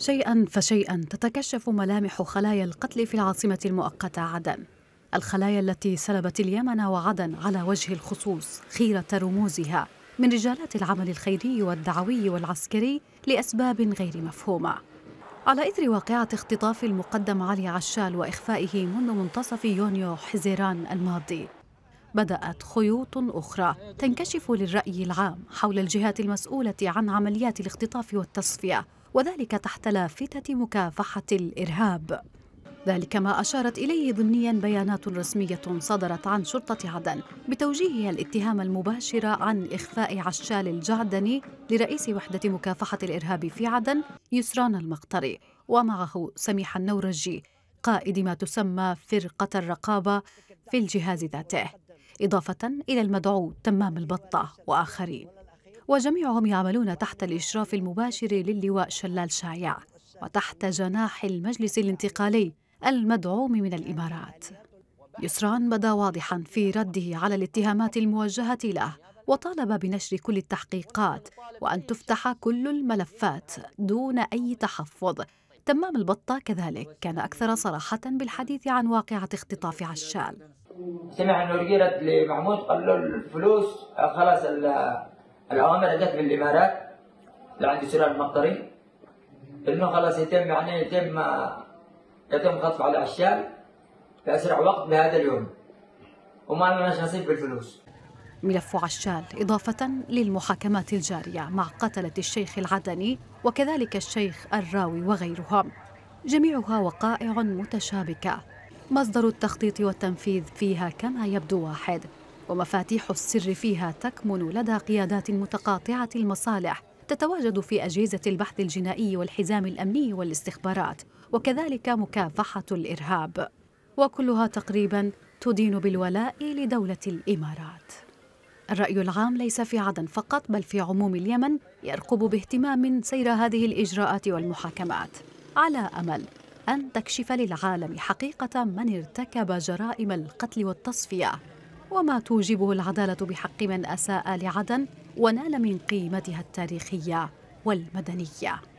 شيئا فشيئا تتكشف ملامح خلايا القتل في العاصمة المؤقتة عدن الخلايا التي سلبت اليمن وعدن على وجه الخصوص خيرة رموزها من رجالات العمل الخيري والدعوي والعسكري لأسباب غير مفهومة على إثر واقعة اختطاف المقدم علي عشال وإخفائه منذ منتصف يونيو حزيران الماضي بدأت خيوط أخرى تنكشف للرأي العام حول الجهات المسؤولة عن عمليات الاختطاف والتصفية وذلك تحت لافتة مكافحة الإرهاب ذلك ما أشارت إليه ضمنيا بيانات رسمية صدرت عن شرطة عدن بتوجيهها الاتهام المباشر عن إخفاء عشال الجعدني لرئيس وحدة مكافحة الإرهاب في عدن يسران المقطري ومعه سميح النورجي قائد ما تسمى فرقة الرقابة في الجهاز ذاته إضافة إلى المدعو تمام البطة وآخرين وجميعهم يعملون تحت الإشراف المباشر للواء شلال شايع وتحت جناح المجلس الانتقالي المدعوم من الإمارات يسران بدا واضحا في رده على الاتهامات الموجهة له وطالب بنشر كل التحقيقات وأن تفتح كل الملفات دون أي تحفظ تمام البطة كذلك كان أكثر صراحة بالحديث عن واقعة اختطاف عشال سمع انه رجلت لمحمود قال له الفلوس خلاص الأوامر جت من الإمارات لعند سلال المقطري إنه خلاص يتم يعني يتم يتم خطف على عشال في أسرع وقت بهذا اليوم وما لناش نصيب بالفلوس ملف عشال إضافة للمحاكمات الجارية مع قتلة الشيخ العدني وكذلك الشيخ الراوي وغيرهم جميعها وقائع متشابكة مصدر التخطيط والتنفيذ فيها كما يبدو واحد ومفاتيح السر فيها تكمن لدى قيادات متقاطعة المصالح تتواجد في أجهزة البحث الجنائي والحزام الأمني والاستخبارات وكذلك مكافحة الإرهاب وكلها تقريباً تدين بالولاء لدولة الإمارات الرأي العام ليس في عدن فقط بل في عموم اليمن يرقب باهتمام سير هذه الإجراءات والمحاكمات على أمل أن تكشف للعالم حقيقة من ارتكب جرائم القتل والتصفية وما توجبه العدالة بحق من أساء لعدن ونال من قيمتها التاريخية والمدنية